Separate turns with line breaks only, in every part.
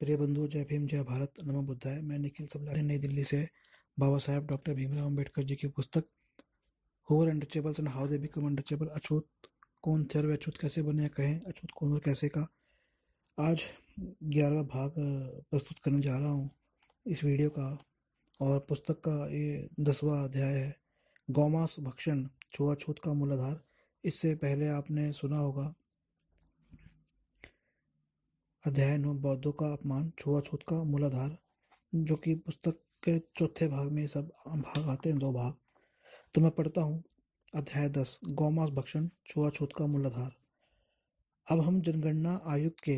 प्रिय बंधु जय भीम जय भारत नमो बुद्धाय मैं निखिल सबला नई दिल्ली से बाबा साहेब डॉक्टर भीमराव अम्बेडकर जी की पुस्तक who were untouchables and how they become untouchable अछूत कौन थे और अछूत कैसे बने कहें अछूत कौन और कैसे का आज ग्यारहवा भाग प्रस्तुत करने जा रहा हूँ इस वीडियो का और पुस्तक का ये दसवा अध्याय है गौमांस भक्षण छुआछूत का मूलाधार इससे पहले आपने सुना होगा अध्याय नौ बौद्धों का अपमान छुआछूत का मूलाधार जो कि पुस्तक के चौथे भाग में सब भाग आते हैं दो भाग तो मैं पढ़ता हूँ अध्याय दस गौमास भक्षण छुआछूत का मूलाधार अब हम जनगणना आयुक्त के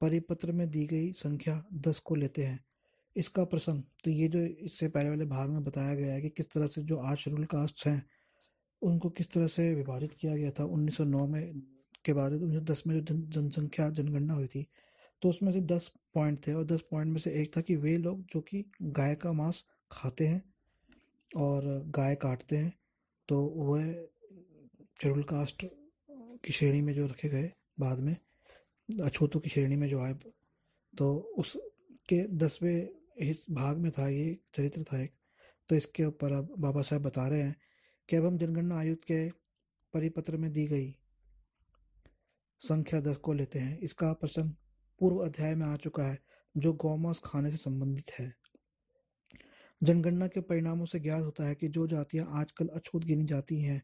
परिपत्र में दी गई संख्या दस को लेते हैं इसका प्रसंग तो ये जो इससे पहले वाले भाग में बताया गया है कि किस तरह से जो आठ शेड्यूल कास्ट हैं उनको किस तरह से विभाजित किया गया था 1909 में के दो तो हजार दस में जो जनसंख्या जनगणना हुई थी तो उसमें से दस पॉइंट थे और दस पॉइंट में से एक था कि वे लोग जो कि गाय का मांस खाते हैं और गाय काटते हैं तो वह चरुल कास्ट की श्रेणी में जो रखे गए बाद में अछूतों की श्रेणी में जो आए तो उसके दसवें इस भाग में था ये चरित्र था एक तो इसके ऊपर अब बाबा साहब बता रहे हैं कि अब हम जनगणना आयुक्त के परिपत्र में दी गई संख्या दस को लेते हैं इसका प्रसंग पूर्व अध्याय में आ चुका है जो गौमांस खाने से संबंधित है जनगणना के परिणामों से ज्ञात होता है कि जो जातियां आजकल अछूत गिनी जाती हैं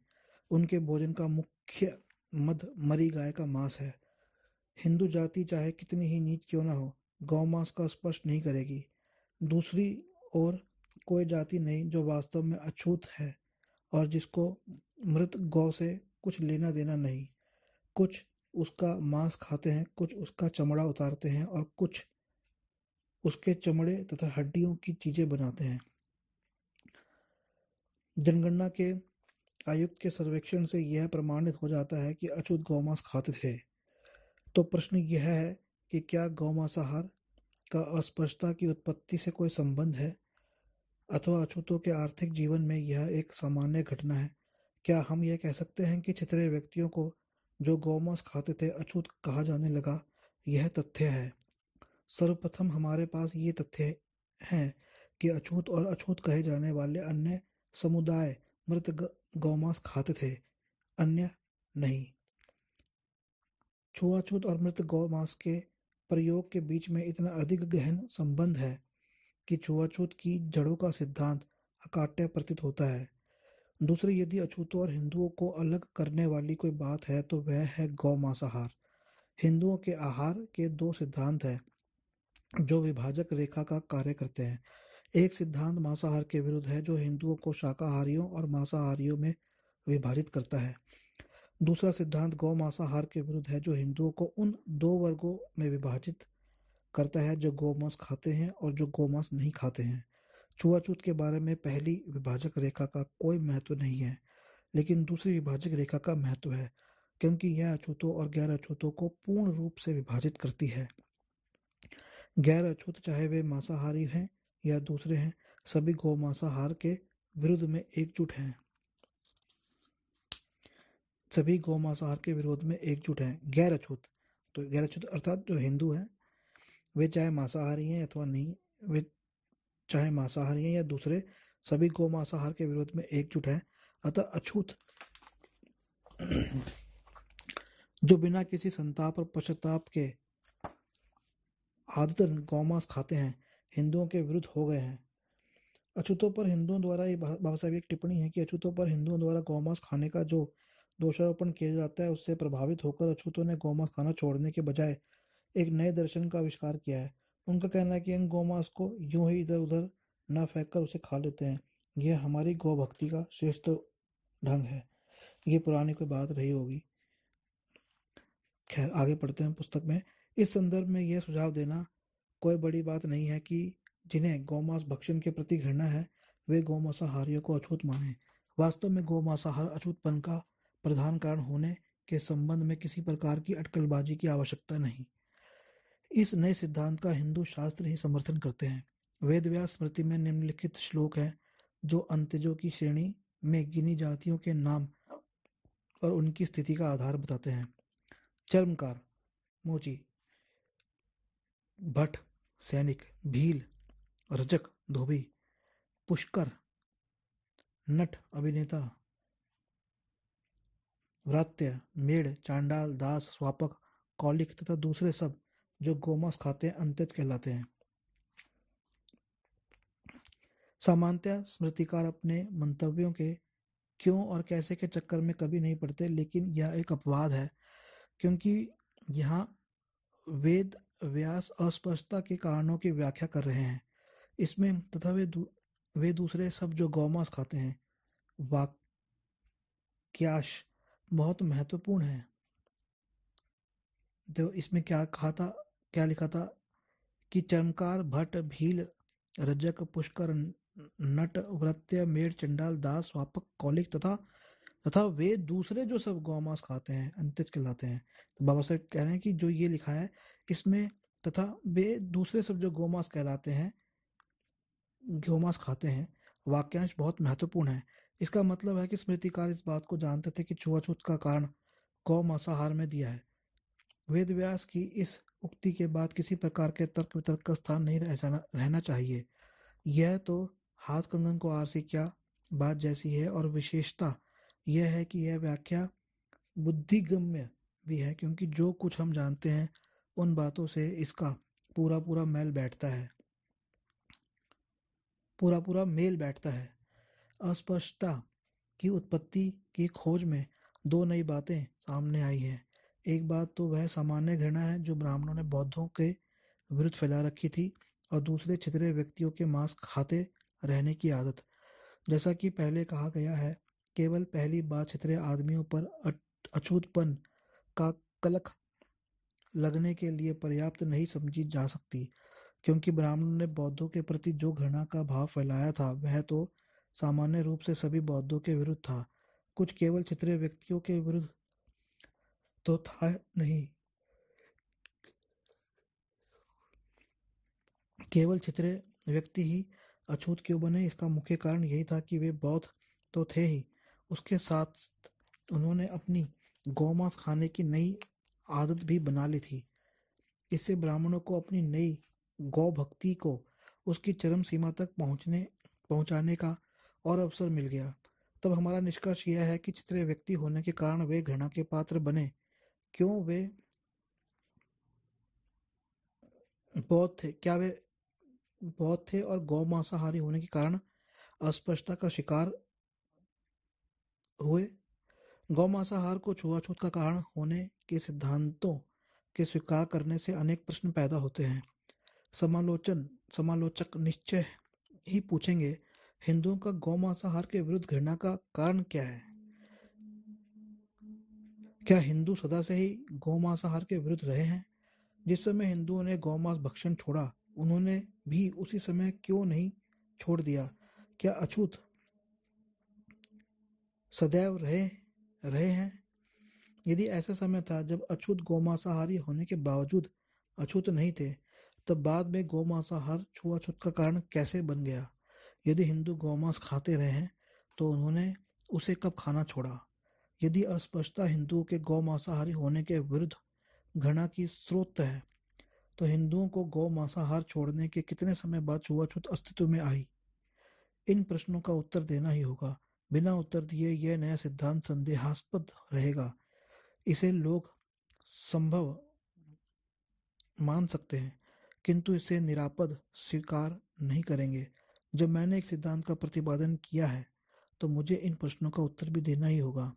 उनके भोजन का मुख्य मद मरी गाय का मांस है हिंदू जाति चाहे कितनी ही नीच क्यों ना हो गौ मांस का स्पर्श नहीं करेगी दूसरी ओर कोई जाति नहीं जो वास्तव में अछूत है और जिसको मृत गौ से कुछ लेना देना नहीं कुछ उसका मांस खाते हैं कुछ उसका चमड़ा उतारते हैं और कुछ उसके चमड़े तथा हड्डियों की चीज़ें बनाते हैं जनगणना के आयुक्त के सर्वेक्षण से यह प्रमाणित हो जाता है कि अछूत गौमांस खाते थे तो प्रश्न यह है कि क्या गौमांसाहार का अस्पष्टता की उत्पत्ति से कोई संबंध है अथवा अछूतों के आर्थिक जीवन में यह एक सामान्य घटना है क्या हम यह कह सकते हैं कि छितरे व्यक्तियों को जो गौमांस खाते थे अछूत कहा जाने लगा यह तथ्य है सर्वप्रथम हमारे पास ये तथ्य हैं कि अछूत और अछूत कहे जाने वाले अन्य समुदाय मृत गौमांस खाते थे अन्य नहीं छुआछूत और मृत गौमांस के प्रयोग के बीच में इतना अधिक गहन संबंध है कि छुआछूत की जड़ों का सिद्धांत अकाट्य प्रतीत होता है दूसरी यदि अछूतों और हिंदुओं को अलग करने वाली कोई बात है तो वह है गौ मांसाहार हिंदुओं के आहार के दो सिद्धांत हैं जो विभाजक रेखा का कार्य करते हैं एक सिद्धांत मांसाहार के विरुद्ध है जो हिंदुओं को शाकाहारियों और मांसाहारियों में विभाजित करता है दूसरा सिद्धांत गौ मांसाहार के विरुद्ध है जो हिंदुओं को उन दो वर्गों में विभाजित करता है जो गौमांस खाते हैं और जो गौमांस नहीं खाते हैं छुआछूत के बारे में पहली विभाजक रेखा का कोई महत्व नहीं है लेकिन दूसरी विभाजक रेखा का महत्व है क्योंकि यह अछूतों और गैर अछूतों को पूर्ण रूप से विभाजित करती है गैर अछूत चाहे वे मांसाहारी हैं या दूसरे हैं सभी गौ मांसाहार के विरुद्ध में एकजुट हैं सभी गौ मांसाहार के विरोध में एकजुट हैं गैर अछूत तो गैर अछूत अर्थात जो हिंदू हैं वे चाहे मांसाहारी हैं अथवा नहीं वे चाहे मांसाहारी हैं या दूसरे सभी गो मांसाहार के विरोध में एकजुट हैं अतः अछूत जो बिना किसी संताप और पश्चाताप के आदतन गौमांस खाते हैं हिंदुओं के विरुद्ध हो गए हैं अछूतों पर हिंदुओं द्वारा ये बाबा साहब एक टिप्पणी है कि अछूतों पर हिंदुओं द्वारा गौमांस खाने का जो दोषारोपण किया जाता है उससे प्रभावित होकर अछूतों ने गौमांस खाना छोड़ने के बजाय एक नए दर्शन का आविष्कार किया है उनका कहना है कि हम गौ मांस को यूं ही इधर उधर ना फेंक कर उसे खा लेते हैं यह हमारी गौ भक्ति का श्रेष्ठ ढंग है ये पुरानी कोई बात रही होगी खैर आगे पढ़ते हैं पुस्तक में इस संदर्भ में यह सुझाव देना कोई बड़ी बात नहीं है कि जिन्हें गौमांस भक्षण के प्रति घृणा है वे गौमांसाहारियों को अछूत माने वास्तव में गौमांसाहार अछूतपन का प्रधान कारण होने के संबंध में किसी प्रकार की अटकलबाजी की आवश्यकता नहीं इस नए सिद्धांत का हिंदू शास्त्र ही समर्थन करते हैं वेदव्यास स्मृति में निम्नलिखित श्लोक है जो अंत्यजों की श्रेणी में गिनी जातियों के नाम और उनकी स्थिति का आधार बताते हैं चर्मकार मोची भट सैनिक भील रजक धोबी पुष्कर नट अभिनेता व्रात्य मेड़ चांडाल दास स्वापक कौलिक तथा दूसरे सब जो गोमांस खाते हैं अंतित कहलाते हैं सामान्यतः स्मृतिकार अपने मंतव्यों के क्यों और कैसे के चक्कर में कभी नहीं पड़ते लेकिन यह एक अपवाद है क्योंकि यहाँ वेद व्यास अस्पष्टता के कारणों की व्याख्या कर रहे हैं इसमें तथा वे दू, वे दूसरे सब जो गौमांस खाते हैं वाक्याश बहुत महत्वपूर्ण है तो इसमें क्या कहा था क्या लिखा था कि चरमकार भट्ट भील रजक पुष्कर नट व्रत्य मेड़ चंडाल दास वापक कौलिक तथा तथा वे दूसरे जो सब गौमांस खाते हैं अंतिज कहलाते हैं तो बाबा साहब कह रहे हैं कि जो ये लिखा है इसमें तथा वे दूसरे सब जो गौमांस कहलाते हैं गौमांस खाते हैं वाक्यांश बहुत महत्वपूर्ण है इसका मतलब है कि स्मृतिकार इस बात को जानते थे कि छुआछूत का कारण गौ मांसाहार में दिया है वेद व्यास की इस उक्ति के बाद किसी प्रकार के तर्क वितर्क का स्थान नहीं रह जाना रहना चाहिए यह तो हाथ कंगन को आरसी क्या बात जैसी है और विशेषता यह है कि यह व्याख्या बुद्धिगम्य भी है क्योंकि जो कुछ हम जानते हैं उन बातों से इसका पूरा पूरा मेल बैठता है पूरा पूरा मेल बैठता है अस्पष्टता की उत्पत्ति की खोज में दो नई बातें सामने आई हैं एक बात तो वह सामान्य घृणा है जो ब्राह्मणों ने बौद्धों के विरुद्ध फैला रखी थी और दूसरे छितरे व्यक्तियों के मांस खाते रहने की आदत जैसा कि पहले कहा गया है केवल पहली बार छितरे आदमियों पर अछूतपन का कलक लगने के लिए पर्याप्त नहीं समझी जा सकती क्योंकि ब्राह्मणों ने बौद्धों के प्रति जो घृणा का भाव फैलाया था वह तो सामान्य रूप से सभी बौद्धों के विरुद्ध था कुछ केवल चित्रे व्यक्तियों के विरुद्ध तो था नहीं केवल चित्रे व्यक्ति ही अछूत क्यों बने इसका मुख्य कारण यही था कि वे बौद्ध तो थे ही उसके साथ उन्होंने अपनी गौमांस खाने की नई आदत भी बना ली थी इससे ब्राह्मणों को अपनी नई गौ भक्ति को उसकी चरम सीमा तक पहुंचने पहुंचाने का और अवसर मिल गया तब हमारा निष्कर्ष यह है कि चित्रे व्यक्ति होने के कारण वे घृणा के पात्र बने क्यों वे बौद्ध थे क्या वे बौद्ध थे और गौ मांसाहारी होने के कारण अस्पष्टता का शिकार हुए गौ मांसाहार को छुआछूत का कारण होने के सिद्धांतों के स्वीकार करने से अनेक प्रश्न पैदा होते हैं समालोचन समालोचक निश्चय ही पूछेंगे हिंदुओं का गौ मांसाहार के विरुद्ध घृणा का कारण क्या है क्या हिंदू सदा से ही गौ मांसाहार के विरुद्ध रहे हैं जिस समय हिंदुओं ने गौ मांस भक्षण छोड़ा उन्होंने भी उसी समय क्यों नहीं छोड़ दिया क्या अछूत सदैव रहे रहे हैं यदि ऐसा समय था जब अछूत गौ मांसाहारी होने के बावजूद अछूत नहीं थे तब बाद में गौ मांसाहार छुआछूत का कारण कैसे बन गया यदि हिंदू गौमांस खाते रहे हैं तो उन्होंने उसे कब खाना छोड़ा यदि अस्पष्टता हिंदुओं के गौ मांसाहारी होने के विरुद्ध घृणा की स्रोत है तो हिंदुओं को गौ मांसाहार छोड़ने के कितने समय बाद छुआछूत अस्तित्व में आई इन प्रश्नों का उत्तर देना ही होगा बिना उत्तर दिए यह नया सिद्धांत संदेहास्पद रहेगा इसे लोग संभव मान सकते हैं किंतु इसे निरापद स्वीकार नहीं करेंगे जब मैंने एक सिद्धांत का प्रतिपादन किया है तो मुझे इन प्रश्नों का उत्तर भी देना ही होगा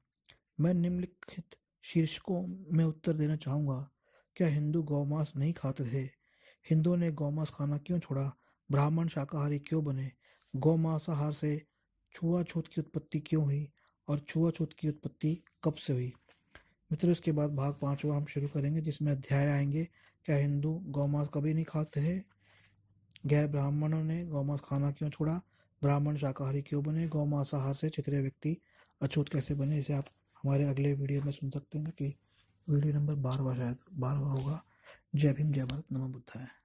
मैं निम्नलिखित शीर्षकों में उत्तर देना चाहूँगा क्या हिंदू गौमांस नहीं खाते थे हिंदुओं ने गौमांस खाना क्यों छोड़ा ब्राह्मण शाकाहारी क्यों बने गौ मांसाहार से छुआछूत की उत्पत्ति क्यों हुई और छुआछूत की उत्पत्ति कब से हुई मित्र इसके बाद भाग पांचवा हम शुरू करेंगे जिसमें अध्याय आएंगे क्या हिंदू गौमांस कभी नहीं खाते थे गैर ब्राह्मणों ने गौमांस खाना क्यों छोड़ा ब्राह्मण शाकाहारी क्यों बने गौ मांसाहार से चितरे व्यक्ति अछूत कैसे बने इसे आप हमारे अगले वीडियो में सुन सकते हैं कि वीडियो नंबर बारहवा शायद बारहवा होगा जय भीम जय भारत नमो बुद्धाय